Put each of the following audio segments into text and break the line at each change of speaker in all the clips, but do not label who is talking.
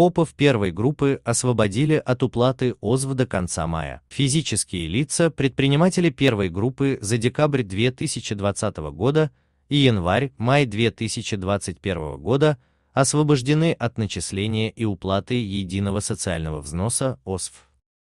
ФОПов первой группы освободили от уплаты ОЗВ до конца мая. Физические лица, предприниматели первой группы за декабрь 2020 года и январь-май 2021 года освобождены от начисления и уплаты единого социального взноса ОСФ.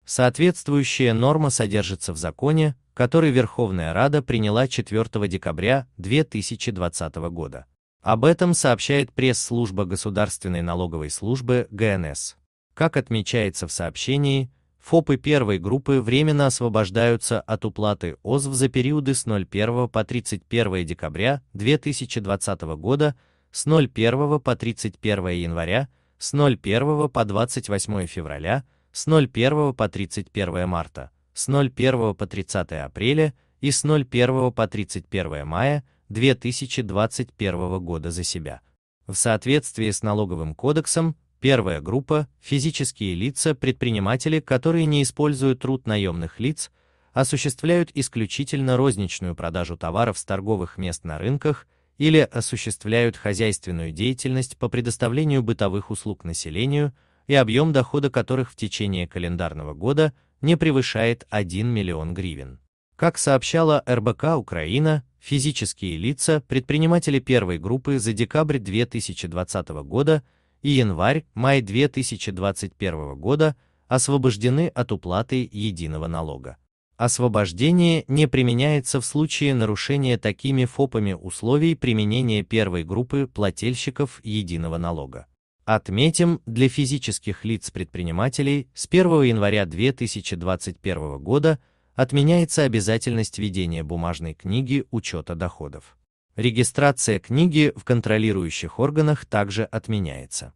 Соответствующая норма содержится в законе, который Верховная Рада приняла 4 декабря 2020 года. Об этом сообщает пресс-служба Государственной налоговой службы ГНС. Как отмечается в сообщении, ФОПы первой группы временно освобождаются от уплаты ОЗВ за периоды с 01 по 31 декабря 2020 года, с 01 по 31 января, с 01 по 28 февраля, с 01 по 31 марта, с 01 по 30 апреля и с 01 по 31 мая 2021 года за себя. В соответствии с налоговым кодексом, первая группа – физические лица, предприниматели, которые не используют труд наемных лиц, осуществляют исключительно розничную продажу товаров с торговых мест на рынках или осуществляют хозяйственную деятельность по предоставлению бытовых услуг населению и объем дохода которых в течение календарного года не превышает 1 миллион гривен. Как сообщала РБК Украина, физические лица, предприниматели первой группы за декабрь 2020 года и январь-май 2021 года освобождены от уплаты единого налога. Освобождение не применяется в случае нарушения такими ФОПами условий применения первой группы плательщиков единого налога. Отметим, для физических лиц предпринимателей с 1 января 2021 года – Отменяется обязательность ведения бумажной книги учета доходов. Регистрация книги в контролирующих органах также отменяется.